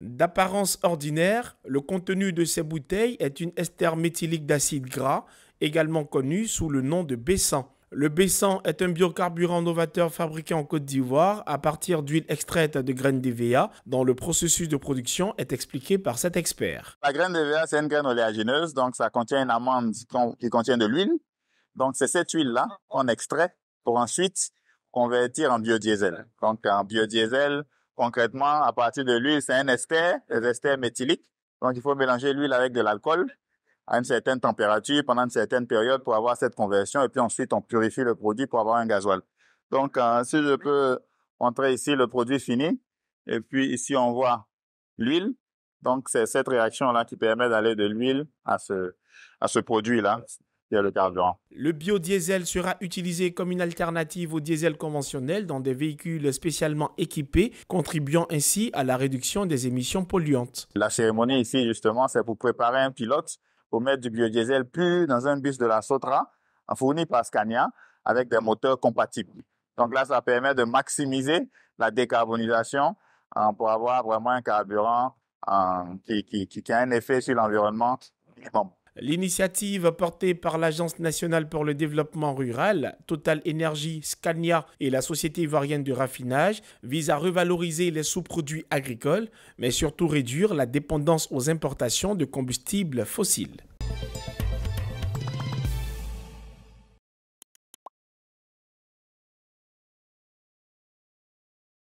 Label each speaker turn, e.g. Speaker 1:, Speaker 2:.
Speaker 1: D'apparence ordinaire, le contenu de ces bouteilles est une ester méthylique d'acide gras, également connu sous le nom de B100. Le B100 est un biocarburant novateur fabriqué en Côte d'Ivoire à partir d'huile extraite de graines d'EVA, dont le processus de production est expliqué par cet expert.
Speaker 2: La graine d'EVA, c'est une graine oléagineuse, donc ça contient une amande qui contient de l'huile. Donc c'est cette huile-là qu'on extrait pour ensuite convertir en biodiesel. Donc en biodiesel, Concrètement, à partir de l'huile, c'est un ester, des esters méthyliques. Donc, il faut mélanger l'huile avec de l'alcool à une certaine température pendant une certaine période pour avoir cette conversion. Et puis ensuite, on purifie le produit pour avoir un gasoil. Donc, euh, si je peux entrer ici, le produit fini. Et puis ici, on voit l'huile. Donc, c'est cette réaction-là qui permet d'aller de l'huile à ce, à ce produit-là le
Speaker 1: biodiesel sera utilisé comme une alternative au diesel conventionnel dans des véhicules spécialement équipés, contribuant ainsi à la réduction des émissions polluantes.
Speaker 2: La cérémonie ici, justement, c'est pour préparer un pilote pour mettre du biodiesel plus dans un bus de la Sotra, fourni par Scania, avec des moteurs compatibles. Donc là, ça permet de maximiser la décarbonisation hein, pour avoir vraiment un carburant hein, qui, qui, qui, a un effet sur l'environnement. Bon.
Speaker 1: L'initiative portée par l'Agence nationale pour le développement rural, Total Energy, Scania et la Société ivoirienne de raffinage vise à revaloriser les sous-produits agricoles, mais surtout réduire la dépendance aux importations de combustibles fossiles.